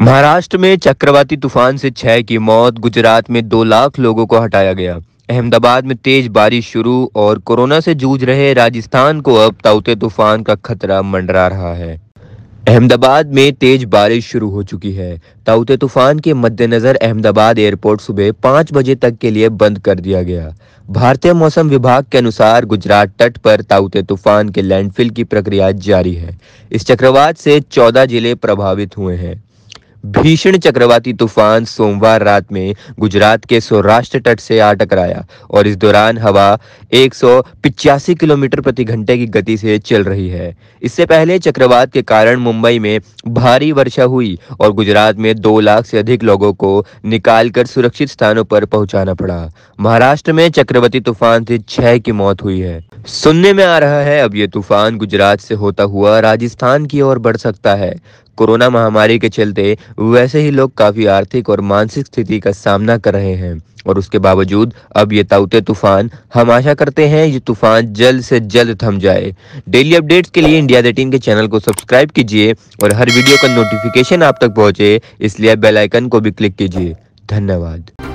महाराष्ट्र में चक्रवाती तूफान से छह की मौत गुजरात में दो लाख लोगों को हटाया गया अहमदाबाद में तेज बारिश शुरू और कोरोना से जूझ रहे राजस्थान को अब ताउते तूफान का खतरा मंडरा रहा है अहमदाबाद में तेज बारिश शुरू हो चुकी है ताउते तूफान के मद्देनज़र अहमदाबाद एयरपोर्ट सुबह पाँच बजे तक के लिए बंद कर दिया गया भारतीय मौसम विभाग के अनुसार गुजरात तट पर ताउते तूफान के लैंडफिल की प्रक्रिया जारी है इस चक्रवात से चौदह जिले प्रभावित हुए हैं भीषण चक्रवाती तूफान सोमवार रात में गुजरात के सौराष्ट्र तट से आ टकराया और इस दौरान हवा एक किलोमीटर प्रति घंटे की गति से चल रही है इससे पहले चक्रवात के कारण मुंबई में भारी वर्षा हुई और गुजरात में दो लाख से अधिक लोगों को निकालकर सुरक्षित स्थानों पर पहुंचाना पड़ा महाराष्ट्र में चक्रवाती तूफान से छह की मौत हुई है सुनने में आ रहा है अब ये तूफान गुजरात से होता हुआ राजस्थान की ओर बढ़ सकता है कोरोना महामारी के चलते वैसे ही लोग काफ़ी आर्थिक और मानसिक स्थिति का सामना कर रहे हैं और उसके बावजूद अब ये ताउते तूफान हम आशा करते हैं ये तूफान जल्द से जल्द थम जाए डेली अपडेट्स के लिए इंडिया दिन के चैनल को सब्सक्राइब कीजिए और हर वीडियो का नोटिफिकेशन आप तक पहुंचे इसलिए बेल आइकन को भी क्लिक कीजिए धन्यवाद